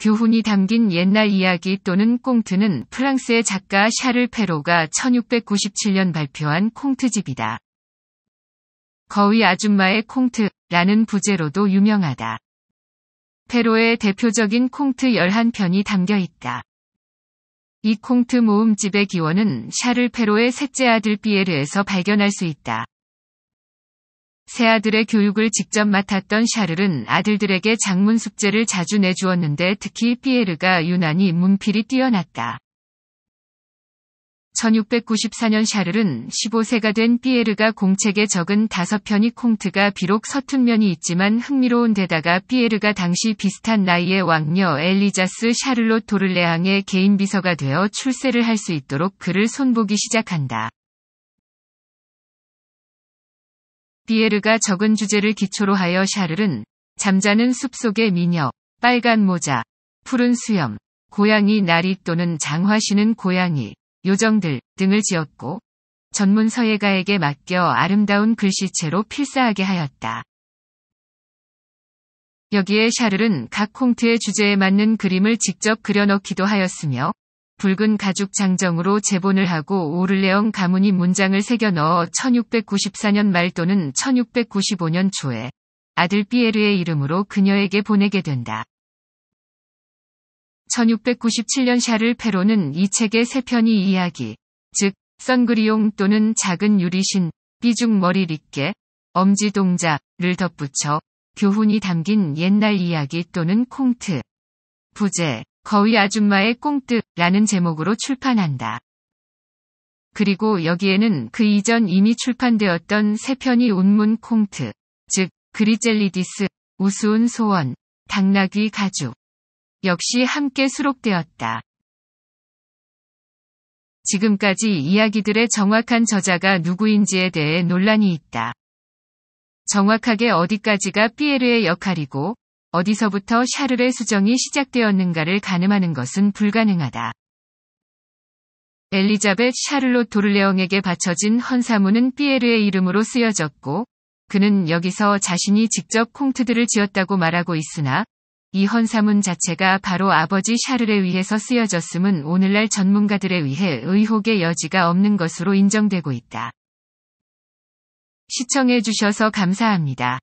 교훈이 담긴 옛날 이야기 또는 꽁트는 프랑스의 작가 샤를 페로가 1697년 발표한 콩트집이다. 거위 아줌마의 콩트라는 부제로도 유명하다. 페로의 대표적인 콩트 11편이 담겨 있다. 이 콩트 모음집의 기원은 샤를 페로의 셋째 아들 피에르에서 발견할 수 있다. 새아들의 교육을 직접 맡았던 샤를은 아들들에게 작문 숙제를 자주 내주었는데 특히 피에르가 유난히 문필이 뛰어났다. 1694년 샤를은 15세가 된 피에르가 공책에 적은 다섯 편의 콩트가 비록 서툰 면이 있지만 흥미로운 데다가 피에르가 당시 비슷한 나이의 왕녀 엘리자스 샤를롯 도를레앙의 개인 비서가 되어 출세를 할 수 있도록 그를 손보기 시작한다. 피에르가 적은 주제를 기초로 하여 샤를은 잠자는 숲속의 미녀, 빨간 모자, 푸른 수염, 고양이 나리 또는 장화시는 고양이, 요정들 등을 지었고 전문 서예가에게 맡겨 아름다운 글씨체로 필사하게 하였다. 여기에 샤를은 각 콩트의 주제에 맞는 그림을 직접 그려넣기도 하였으며 붉은 가죽 장정으로 재본을 하고 오를레옹 가문이 문장을 새겨 넣어 1694년 말 또는 1695년 초에 아들 피에르의 이름으로 그녀에게 보내게 된다. 1697년 샤를 페로는 이 책의 세 편이 이야기, 즉, 선그리용 또는 작은 유리신, 삐죽 머리 리께, 엄지 동자를 덧붙여 교훈이 담긴 옛날 이야기 또는 콩트, 부제, 거위 아줌마의 꽁뜨라는 제목으로 출판한다. 그리고 여기에는 그 이전 이미 출판되었던 세 편이 온문 콩트, 즉 그리젤리디스, 우스운 소원, 당나귀 가죽 역시 함께 수록되었다. 지금까지 이야기들의 정확한 저자가 누구인지에 대해 논란이 있다. 정확하게 어디까지가 피에르의 역할이고 어디서부터 샤르의 수정이 시작되었는가를 가늠하는 것은 불가능하다. 엘리자벳 샤를롯 도르레옹에게 바쳐진 헌사문은 피에르의 이름으로 쓰여졌고, 그는 여기서 자신이 직접 콩트들을 지었다고 말하고 있으나, 이 헌사문 자체가 바로 아버지 샤를에 위해서 쓰여졌음은 오늘날 전문가들에 의해 의혹의 여지가 없는 것으로 인정되고 있다. 시청해주셔서 감사합니다.